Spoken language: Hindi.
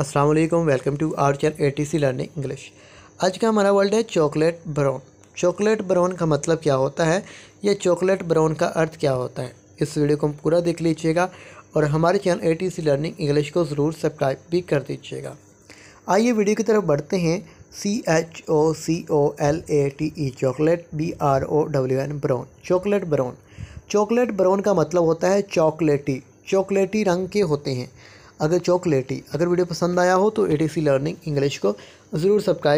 अस्सलाम वालेकुम welcome to our channel A T C learning English आज का हमारा वर्ड है चॉकलेट ब्राउन चॉकलेट ब्राउन का मतलब क्या होता है या चॉकलेट ब्राउन का अर्थ क्या होता है इस वीडियो को पूरा देख लीजिएगा और हमारे channel A T C learning English को ज़रूर सब्सक्राइब भी कर दीजिएगा आइए वीडियो की तरफ बढ़ते हैं C H O C O L A T E chocolate B R O W N brown chocolate brown chocolate brown का मतलब होता है चॉकलेटी चॉकलेटी रंग के होते हैं अगर चॉकलेटी अगर वीडियो पसंद आया हो तो A T C learning English को ज़रूर सब्सक्राइब